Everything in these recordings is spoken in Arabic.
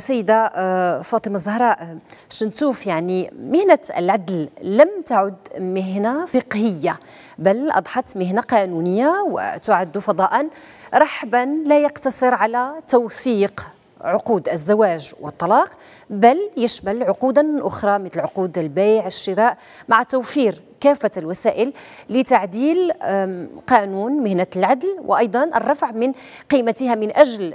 سيدة آه، فاطمة الزهراء آه، شنتوف يعني مهنة العدل لم تعد مهنة فقهية بل أضحت مهنة قانونية وتعد فضاء رحبا لا يقتصر على توثيق عقود الزواج والطلاق بل يشمل عقودا أخرى مثل عقود البيع الشراء مع توفير كافة الوسائل لتعديل قانون مهنة العدل وأيضا الرفع من قيمتها من أجل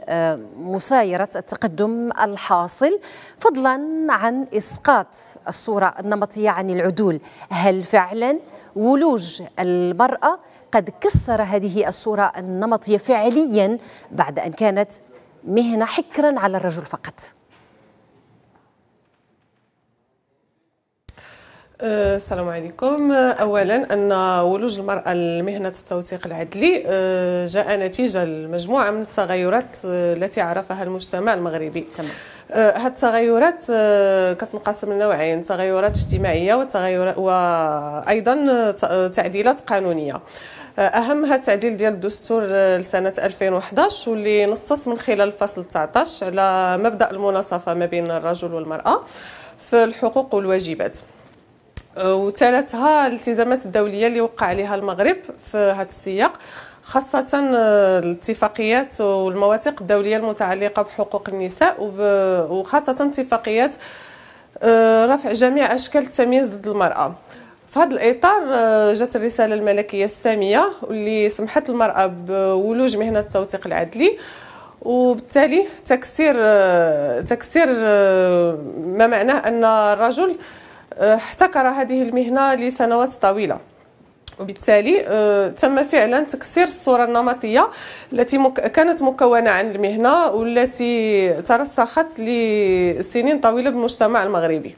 مسايرة التقدم الحاصل فضلا عن إسقاط الصورة النمطية عن العدول هل فعلا ولوج المرأة قد كسر هذه الصورة النمطية فعليا بعد أن كانت مهنة حكرا على الرجل فقط أه، السلام عليكم اولا ان ولوج المراه لمهنه التوثيق العدلي أه، جاء نتيجه لمجموعه من التغيرات التي عرفها المجتمع المغربي تمام. آه، هاد التغيرات آه، كتنقسم لنوعين تغيرات اجتماعيه وتغيرات وايضا تعديلات قانونيه آه، اهمها التعديل ديال الدستور لسنه 2011 واللي نصص من خلال الفصل 19 على مبدا المناصفه ما بين الرجل والمراه في الحقوق والواجبات وثالثها الالتزامات الدوليه اللي وقع عليها المغرب في هذا السياق خاصة آه، الاتفاقيات والمواثيق الدولية المتعلقة بحقوق النساء وخاصة اتفاقيات آه، رفع جميع أشكال التمييز ضد المرأة في هذا الإطار آه، جات الرسالة الملكية السامية واللي سمحت المرأة بولوج مهنة التوثيق العدلي وبالتالي تكسير تكسير ما معناه أن الرجل احتكر هذه المهنة لسنوات طويلة وبالتالي آه، تم فعلا تكسير الصوره النمطيه التي مك... كانت مكونه عن المهنه والتي ترسخت لسنين طويله بالمجتمع المغربي